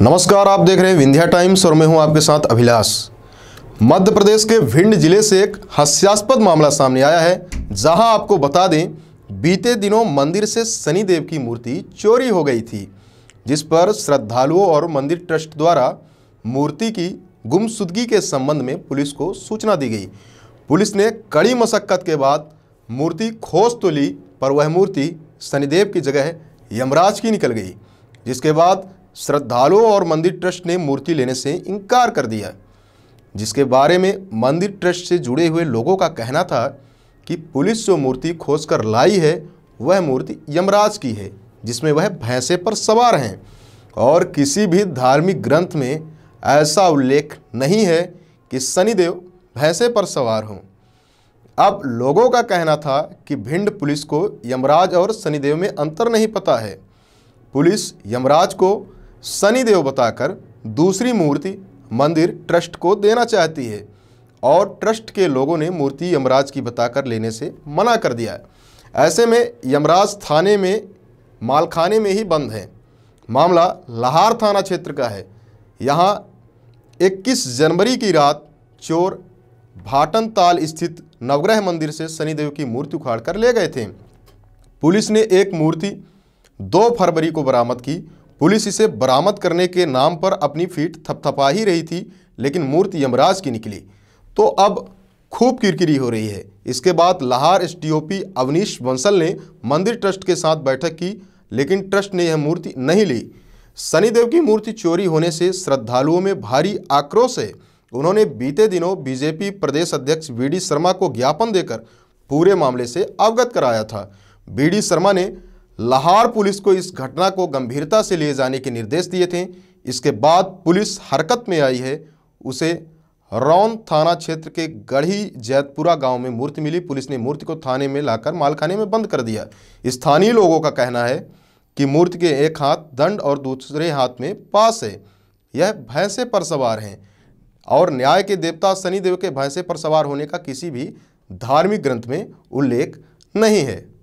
नमस्कार आप देख रहे हैं विंध्या टाइम्स और मैं हूं आपके साथ अभिलाष मध्य प्रदेश के भिंड जिले से एक हास्यास्पद मामला सामने आया है जहां आपको बता दें बीते दिनों मंदिर से शनिदेव की मूर्ति चोरी हो गई थी जिस पर श्रद्धालुओं और मंदिर ट्रस्ट द्वारा मूर्ति की गुमशुदगी के संबंध में पुलिस को सूचना दी गई पुलिस ने कड़ी मशक्क़त के बाद मूर्ति खोज तो ली पर वह मूर्ति शनिदेव की जगह यमराज की निकल गई जिसके बाद श्रद्धालुओं और मंदिर ट्रस्ट ने मूर्ति लेने से इनकार कर दिया जिसके बारे में मंदिर ट्रस्ट से जुड़े हुए लोगों का कहना था कि पुलिस जो मूर्ति खोज कर लाई है वह मूर्ति यमराज की है जिसमें वह भैंसे पर सवार हैं और किसी भी धार्मिक ग्रंथ में ऐसा उल्लेख नहीं है कि शनिदेव भैंसे पर सवार हों अब लोगों का कहना था कि भिंड पुलिस को यमराज और शनिदेव में अंतर नहीं पता है पुलिस यमराज को शनिदेव बताकर दूसरी मूर्ति मंदिर ट्रस्ट को देना चाहती है और ट्रस्ट के लोगों ने मूर्ति यमराज की बताकर लेने से मना कर दिया है ऐसे में यमराज थाने में मालखाने में ही बंद है मामला लाहार थाना क्षेत्र का है यहाँ 21 जनवरी की रात चोर भाटन ताल स्थित नवग्रह मंदिर से शनिदेव की मूर्ति उखाड़ कर ले गए थे पुलिस ने एक मूर्ति 2 फरवरी को बरामद की पुलिस इसे बरामद करने के नाम पर अपनी फीट थपथपा ही रही थी लेकिन मूर्ति यमराज की निकली तो अब खूब किरकिरी हो रही है इसके बाद लाहौर एसडीओपी अवनीश बंसल ने मंदिर ट्रस्ट के साथ बैठक की लेकिन ट्रस्ट ने यह मूर्ति नहीं ली शनिदेव की मूर्ति चोरी होने से श्रद्धालुओं में भारी आक्रोश है उन्होंने बीते दिनों बीजेपी प्रदेश अध्यक्ष वी शर्मा को ज्ञापन देकर पूरे मामले से अवगत कराया था बी शर्मा ने लाहौर पुलिस को इस घटना को गंभीरता से लिए जाने के निर्देश दिए थे इसके बाद पुलिस हरकत में आई है उसे रौन थाना क्षेत्र के गढ़ी जैतपुरा गांव में मूर्ति मिली पुलिस ने मूर्ति को थाने में लाकर मालखाने में बंद कर दिया स्थानीय लोगों का कहना है कि मूर्ति के एक हाथ दंड और दूसरे हाथ में पास है यह भैंसे पर सवार हैं और न्याय के देवता शनिदेव के भैंसे पर सवार होने का किसी भी धार्मिक ग्रंथ में उल्लेख नहीं है